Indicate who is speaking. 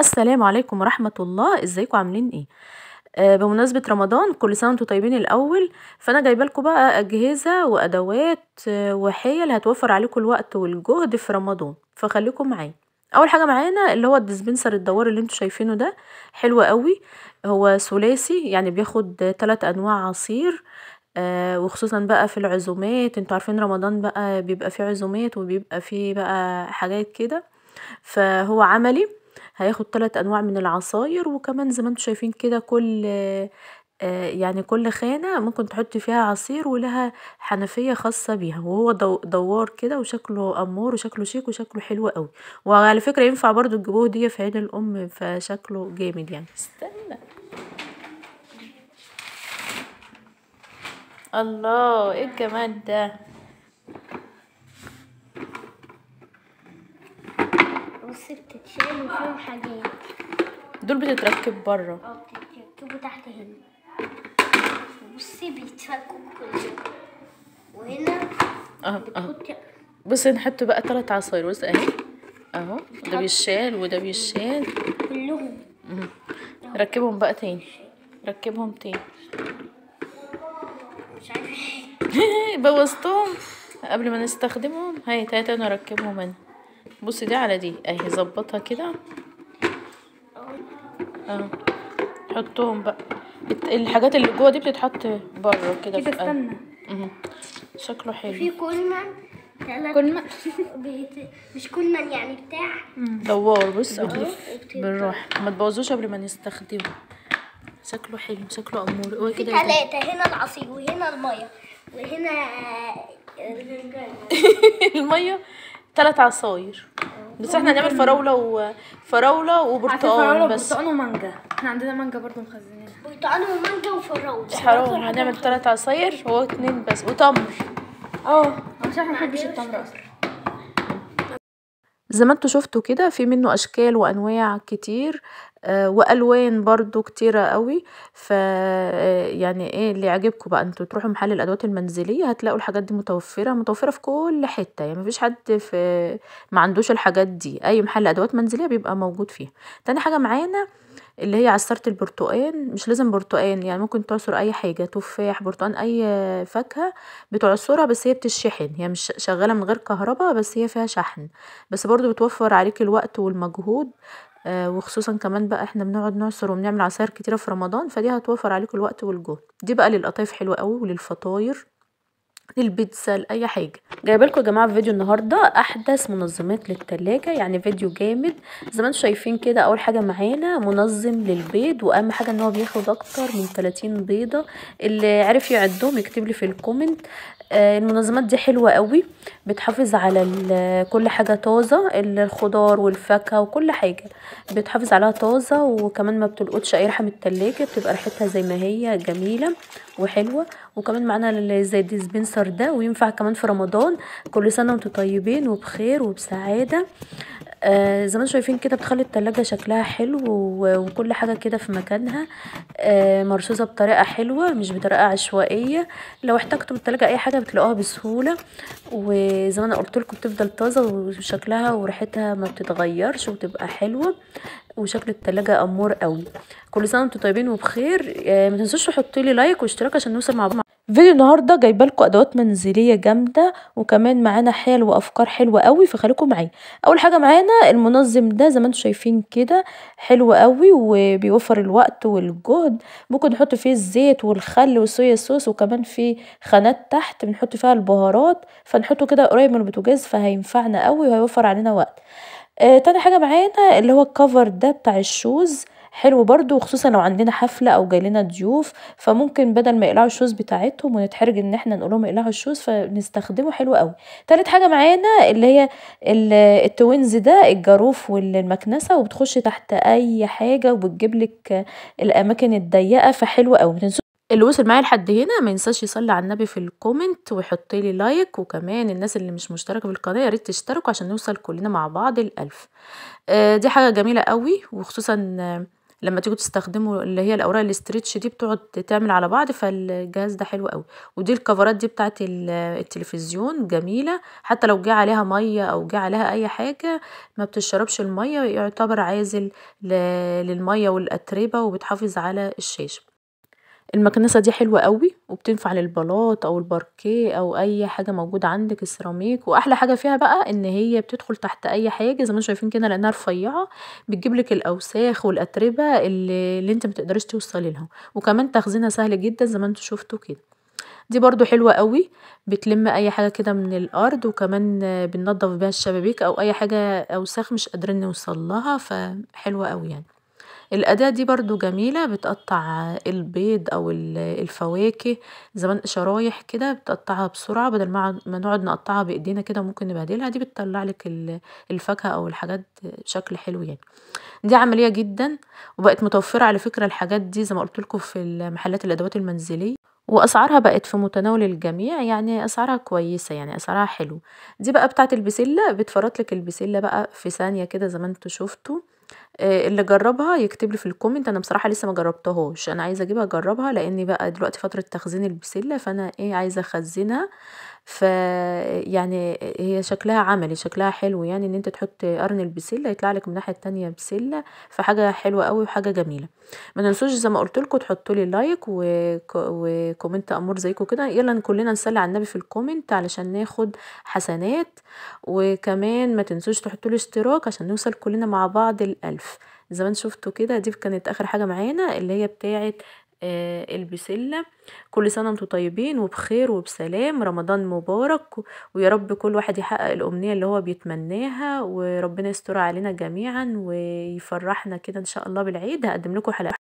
Speaker 1: السلام عليكم ورحمة الله ازيكم عاملين ايه آه بمناسبة رمضان كل سنة وانتم طيبين الأول فأنا جايبة لكم بقى أجهزة وأدوات آه، وحيل هتوفر عليكم الوقت والجهد في رمضان فخليكم معايا أول حاجة معانا اللي هو الدسبنسر الدوار اللي انتم شايفينه ده حلو قوي هو ثلاثي يعني بياخد تلات أنواع عصير آه وخصوصا بقى في العزومات انتوا عارفين رمضان بقى بيبقى فيه عزومات وبيبقى فيه بقى حاجات كده فهو عملي هياخد تلات انواع من العصاير وكمان زي ما انتم شايفين كده كل آه، يعني كل خانة ممكن تحطي فيها عصير ولها حنفية خاصة بيها وهو دوار كده وشكله امور وشكله شيك وشكله حلو قوي وعلى فكرة ينفع برضو تجيبوه هدية في عيد الام فشكله جامد يعني استنى الله ايه الجمال ده الحاجات دول بتتركب بره اه بتتركبوا تحت هنا بصي بيتفكوا كلهم وهنا اه اه بصي نحط بقى ثلاث عصاير بصي اهي اهو ده بيشال وده بيشال كلهم ركبهم بقى تاني ركبهم تاني بوظتهم قبل ما نستخدمهم هاي تلاته نركبهم انا بصي دي على دي اهي ظبطها كده اه حطهم بقى الحاجات اللي جوه دي بتتحط بره كده كده استنى شكله حلو في كولمان كولمان مش كولمان يعني بتاع دوار بص اهو بالراحه ما تبوظوش قبل ما نستخدمه شكله حلو شكله امور هو كده ثلاثه هنا العصير وهنا الميه وهنا آه، الميه ثلاث عصاير
Speaker 2: بس احنا هنعمل فراوله
Speaker 1: وفراوله وبرتقال بس برتقال ومانجا احنا عندنا مانجا برضو مخزنينها برتقال ومانجا وفراوله حرام هنعمل ثلاث عصاير هو اتنين بس وتمر اه عشان احنا ما بنحبش التمر اصلا زي ما انتوا شفتوا كده في منه اشكال وانواع كتير آه، والوان برضو كتيرة قوي ف آه، يعني ايه اللي يعجبكم بقى انتوا تروحوا محل الادوات المنزليه هتلاقوا الحاجات دي متوفره متوفره في كل حته يعني مفيش حد في ما عندوش الحاجات دي اي محل ادوات منزليه بيبقى موجود فيها تاني حاجه معانا اللي هي عصارة البرتقان مش لازم برتقان يعني ممكن تعصر اي حاجة تفاح برتقان اي فاكهة بتعصرها بس هي بتشحن هي مش شغالة من غير كهرباء بس هي فيها شحن بس برضو بتوفر عليك الوقت والمجهود آه، وخصوصا كمان بقى احنا بنقعد نعصر وبنعمل عصاير كتيرة في رمضان فدي هتوفر عليك الوقت والجهد دي بقى للقطايف حلوة قوي وللفطاير البيتزا لاي حاجه جايبه لكم يا جماعه في فيديو النهارده احدث منظمات للتلاجة يعني فيديو جامد زي ما انتم شايفين كده اول حاجه معانا منظم للبيض واهم حاجه ان هو بياخد اكتر من 30 بيضه اللي عرف يعدهم يكتب لي في الكومنت آه، المنظمات دي حلوة قوي بتحافظ على كل حاجة طازة الخضار والفاكهة وكل حاجة بتحافظ عليها طازة وكمان ما بتلقطش اي ريحة من التلاجة بتبقى ريحتها زي ما هي جميلة وحلوة وكمان معانا زي ديسبنسر الشهر ده وينفع كمان في رمضان كل سنة وانتم طيبين وبخير وبسعادة آه زي ما انتم شايفين كده بتخلي التلاجة شكلها حلو وكل حاجة كده في مكانها آه مرصوصة بطريقة حلوة مش بطريقة عشوائية لو احتجتوا بالتلاجة اي حاجة بتلاقوها بسهولة وزي ما انا قلت لكم بتفضل طازة وشكلها وريحتها ما بتتغيرش وتبقى حلوة وشكل التلاجة امور قوي كل سنة وانتم طيبين وبخير آه ما تنسوش تحطوا لي لايك واشتراك عشان نوصل مع بعض فيديو النهارده جايبه لكم ادوات منزليه جامده وكمان معانا حيل وافكار حلوه قوي فخليكم معايا اول حاجه معانا المنظم ده زي ما انتم شايفين كده حلو قوي وبيوفر الوقت والجهد ممكن نحط فيه الزيت والخل والصويا صوص وكمان في خانات تحت بنحط فيها البهارات فنحطه كده قريب من البوتاجاز فهينفعنا قوي وهيوفر علينا وقت آه تاني حاجه معانا اللي هو الكفر ده بتاع الشوز حلو برضو خصوصا لو عندنا حفله او جاي لنا ضيوف فممكن بدل ما يقلعوا الشوز بتاعتهم ونتحرج ان احنا نقولهم يقلعوا الشوز فنستخدمه حلو قوي تالت حاجه معانا اللي هي التوينز ده الجاروف والمكنسه وبتخش تحت اي حاجه وبتجيب لك الاماكن الضيقه فحلو قوي اللي وصل معايا لحد هنا ما ينساش يصلي على النبي في الكومنت ويحط لي لايك وكمان الناس اللي مش مشتركه في القناه يا ريت تشتركوا عشان نوصل كلنا مع بعض الالف آه، دي حاجه جميله قوي وخصوصا لما تيجوا تستخدموا اللي هي الاوراق الاسترتش دي بتقعد تعمل على بعض فالجهاز ده حلو قوي ودي الكفرات دي بتاعت التلفزيون جميله حتى لو جه عليها ميه او جه عليها اي حاجه ما بتشربش الميه يعتبر عازل للميه والاتربه وبتحافظ على الشاشه المكنسة دي حلوة قوي وبتنفع للبلاط او الباركيه او اي حاجة موجودة عندك السيراميك واحلى حاجة فيها بقى ان هي بتدخل تحت اي حاجة زي ما انتوا شايفين كده لانها رفيعة بتجيبلك الاوساخ والاتربة اللي, اللي انت متقدريش توصلي لها وكمان تخزينها سهل جدا زي ما انتوا شفتوا كده دي برضو حلوة قوي بتلم اي حاجة كده من الارض وكمان بننظف بيها الشبابيك او اي حاجة اوساخ مش قادرين نوصل لها فحلوة قوي يعني الأداة دي برضو جميلة بتقطع البيض أو الفواكه زمان شرايح كده بتقطعها بسرعة بدل ما نقعد نقطعها بإيدينا كده ممكن نبهدلها دي بتطلع لك الفاكهة أو الحاجات بشكل حلو يعني دي عملية جدا وبقت متوفرة على فكرة الحاجات دي زي ما قلت لكم في محلات الأدوات المنزلية واسعارها بقت في متناول الجميع يعني اسعارها كويسه يعني اسعارها حلو دي بقى بتاعه البسله بتفرط لك البسله بقى في ثانيه كده زي ما انتوا شفتوا آه، اللي جربها يكتب لي في الكومنت انا بصراحه لسه ما جربتهاش انا عايزه اجيبها اجربها لان بقى دلوقتي فتره تخزين البسله فانا ايه عايزه اخزنها فيعني هي شكلها عملي شكلها حلو يعني ان انت تحط قرن البسله يطلع لك من الناحيه التانية بسله فحاجه حلوه قوي وحاجه جميله ما ننسوش زي ما قلت لكم تحطوا لي لايك وكومنت امور زيكم كده يلا كلنا نصلي على النبي في الكومنت علشان ناخد حسنات وكمان ما تنسوش تحطوا لي اشتراك عشان نوصل كلنا مع بعض الالف زي ما شفتوا كده دي كانت اخر حاجه معانا اللي هي بتاعه آه، البسلة كل سنة انتم طيبين وبخير وبسلام رمضان مبارك ويا رب كل واحد يحقق الأمنية اللي هو بيتمناها وربنا يستر علينا جميعا ويفرحنا كده إن شاء الله بالعيد هقدم لكم حلقة